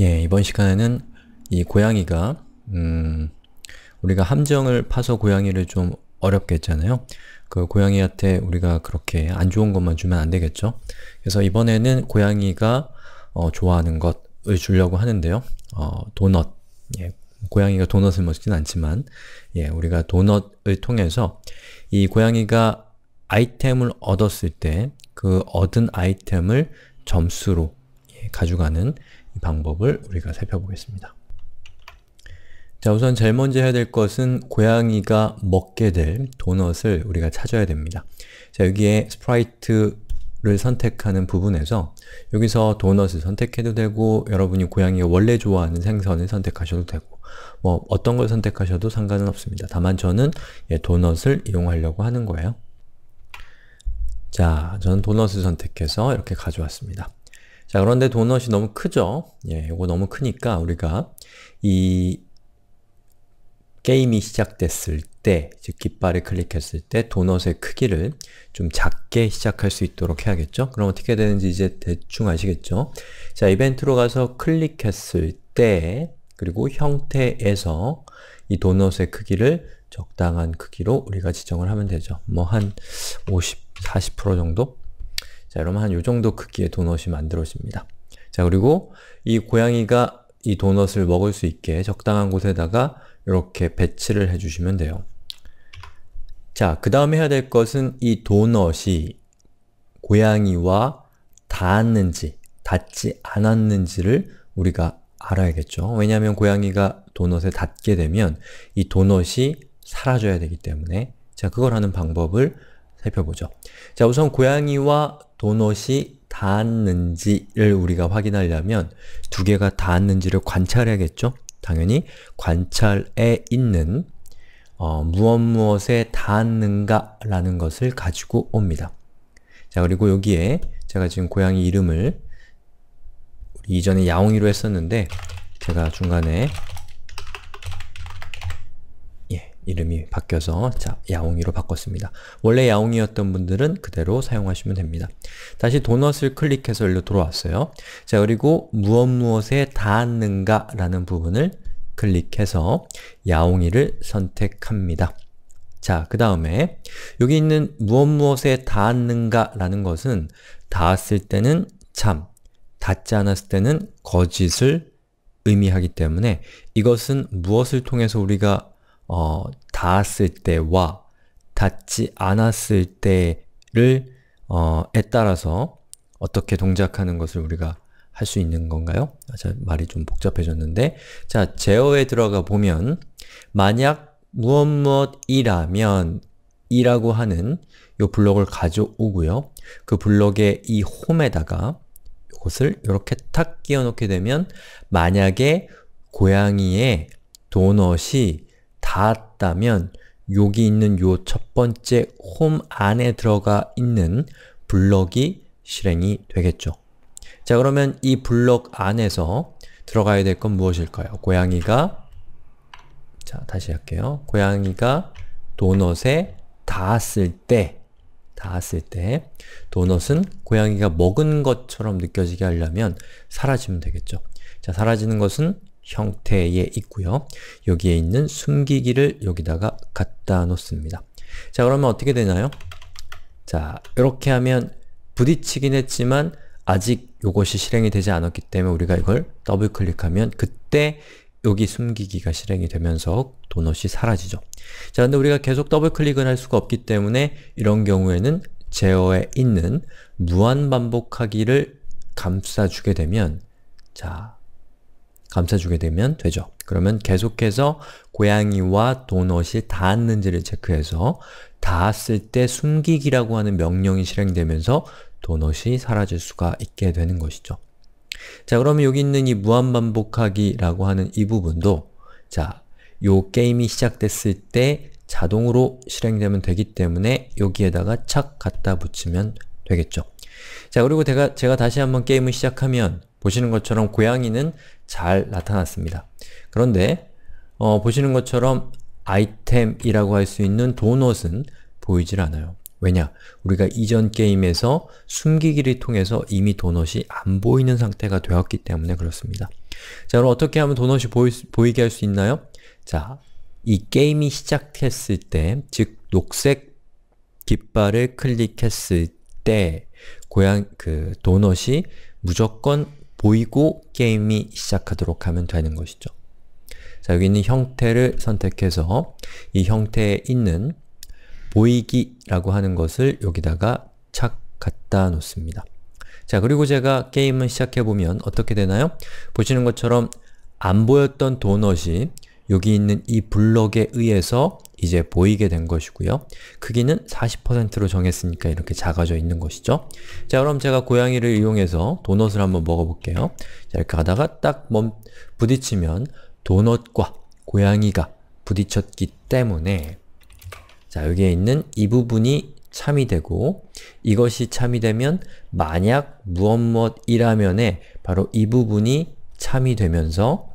예, 이번 시간에는 이 고양이가 음, 우리가 함정을 파서 고양이를 좀 어렵게 했잖아요. 그 고양이한테 우리가 그렇게 안 좋은 것만 주면 안 되겠죠. 그래서 이번에는 고양이가 어, 좋아하는 것을 주려고 하는데요. 어, 도넛. 예, 고양이가 도넛을 먹진 않지만 예, 우리가 도넛을 통해서 이 고양이가 아이템을 얻었을 때 그 얻은 아이템을 점수로 예, 가져가는 방법을 우리가 살펴보겠습니다. 자 우선 제일 먼저 해야 될 것은 고양이가 먹게 될 도넛을 우리가 찾아야 됩니다. 자 여기에 스프라이트를 선택하는 부분에서 여기서 도넛을 선택해도 되고 여러분이 고양이가 원래 좋아하는 생선을 선택하셔도 되고 뭐 어떤 걸 선택하셔도 상관은 없습니다. 다만 저는 예, 도넛을 이용하려고 하는 거예요. 자, 저는 도넛을 선택해서 이렇게 가져왔습니다. 자, 그런데 도넛이 너무 크죠? 예, 이거 너무 크니까 우리가 이 게임이 시작됐을 때, 즉 깃발을 클릭했을 때 도넛의 크기를 좀 작게 시작할 수 있도록 해야겠죠? 그럼 어떻게 되는지 이제 대충 아시겠죠? 자, 이벤트로 가서 클릭했을 때 그리고 형태에서 이 도넛의 크기를 적당한 크기로 우리가 지정을 하면 되죠. 뭐 한 50, 40% 정도? 자, 여러분 한 요정도 크기의 도넛이 만들어집니다. 자, 그리고 이 고양이가 이 도넛을 먹을 수 있게 적당한 곳에다가 이렇게 배치를 해주시면 돼요. 자, 그 다음에 해야 될 것은 이 도넛이 고양이와 닿았는지, 닿지 않았는지를 우리가 알아야겠죠. 왜냐하면 고양이가 도넛에 닿게 되면 이 도넛이 사라져야 되기 때문에 자, 그걸 하는 방법을 살펴보죠. 자, 우선 고양이와 도넛이 닿았는지를 우리가 확인하려면 두 개가 닿았는지를 관찰해야겠죠? 당연히 관찰에 있는 어, 무엇 무엇에 닿았는가 라는 것을 가지고 옵니다. 자 그리고 여기에 제가 지금 고양이 이름을 우리 이전에 야옹이로 했었는데 제가 중간에 이름이 바뀌어서 자 야옹이로 바꿨습니다. 원래 야옹이었던 분들은 그대로 사용하시면 됩니다. 다시 도넛을 클릭해서 일로 돌아왔어요. 자 그리고 무엇 무엇에 닿았는가 라는 부분을 클릭해서 야옹이를 선택합니다. 자, 그 다음에 여기 있는 무엇 무엇에 닿았는가 라는 것은 닿았을 때는 참, 닿지 않았을 때는 거짓을 의미하기 때문에 이것은 무엇을 통해서 우리가 어, 닿았을 때와 닿지 않았을 때를 어, 에 따라서 어떻게 동작하는 것을 우리가 할 수 있는 건가요? 아, 자, 말이 좀 복잡해졌는데 자, 제어에 들어가 보면 만약 무엇 무엇이라면 이라고 하는 요 블록을 가져오고요. 그 블록의 이 홈에다가 이것을 이렇게 탁 끼워 놓게 되면 만약에 고양이의 도넛이 닿았다면 여기 있는 요 첫 번째 홈 안에 들어가 있는 블럭이 실행이 되겠죠. 자 그러면 이 블럭 안에서 들어가야 될 건 무엇일까요? 고양이가 자 다시 할게요. 고양이가 도넛에 닿았을 때 닿았을 때 도넛은 고양이가 먹은 것처럼 느껴지게 하려면 사라지면 되겠죠. 자 사라지는 것은 형태에 있고요. 여기에 있는 숨기기를 여기다가 갖다 놓습니다. 자 그러면 어떻게 되나요? 자 이렇게 하면 부딪히긴 했지만 아직 이것이 실행이 되지 않았기 때문에 우리가 이걸 더블 클릭하면 그때 여기 숨기기가 실행이 되면서 도넛이 사라지죠. 자 근데 우리가 계속 더블 클릭을 할 수가 없기 때문에 이런 경우에는 제어에 있는 무한반복하기를 감싸주게 되면 자 감싸주게 되면 되죠. 그러면 계속해서 고양이와 도넛이 닿았는지를 체크해서 닿았을 때 숨기기라고 하는 명령이 실행되면서 도넛이 사라질 수가 있게 되는 것이죠. 자 그러면 여기 있는 이 무한반복하기라고 하는 이 부분도 자요 게임이 시작됐을 때 자동으로 실행되면 되기 때문에 여기에다가 착 갖다 붙이면 되겠죠. 자 그리고 제가, 제가 다시 한번 게임을 시작하면 보시는 것처럼 고양이는 잘 나타났습니다. 그런데 어, 보시는 것처럼 아이템이라고 할 수 있는 도넛은 보이질 않아요. 왜냐? 우리가 이전 게임에서 숨기기를 통해서 이미 도넛이 안 보이는 상태가 되었기 때문에 그렇습니다. 자, 그럼 어떻게 하면 도넛이 보이, 보이게 할 수 있나요? 자, 이 게임이 시작했을 때, 즉 녹색 깃발을 클릭했을 때 고양 그 도넛이 무조건 보이고 게임이 시작하도록 하면 되는 것이죠. 자, 여기 있는 형태를 선택해서 이 형태에 있는 보이기라고 하는 것을 여기다가 착 갖다 놓습니다. 자, 그리고 제가 게임을 시작해보면 어떻게 되나요? 보시는 것처럼 안 보였던 도넛이 여기 있는 이 블럭에 의해서 이제 보이게 된 것이고요. 크기는 40%로 정했으니까 이렇게 작아져 있는 것이죠. 자 그럼 제가 고양이를 이용해서 도넛을 한번 먹어볼게요. 자 이렇게 가다가 딱 멈, 부딪히면 도넛과 고양이가 부딪혔기 때문에 자 여기에 있는 이 부분이 참이 되고 이것이 참이 되면 만약 무엇무엇이라면에 바로 이 부분이 참이 되면서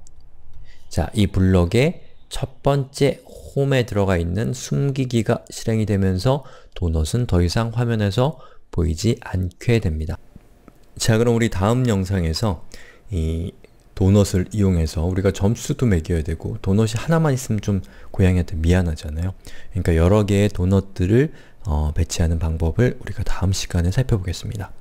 자, 이 블럭의 첫 번째 홈에 들어가 있는 숨기기가 실행이 되면서 도넛은 더 이상 화면에서 보이지 않게 됩니다. 자, 그럼 우리 다음 영상에서 이 도넛을 이용해서 우리가 점수도 매겨야 되고 도넛이 하나만 있으면 좀 고양이한테 미안하잖아요. 그러니까 여러 개의 도넛들을 어, 배치하는 방법을 우리가 다음 시간에 살펴보겠습니다.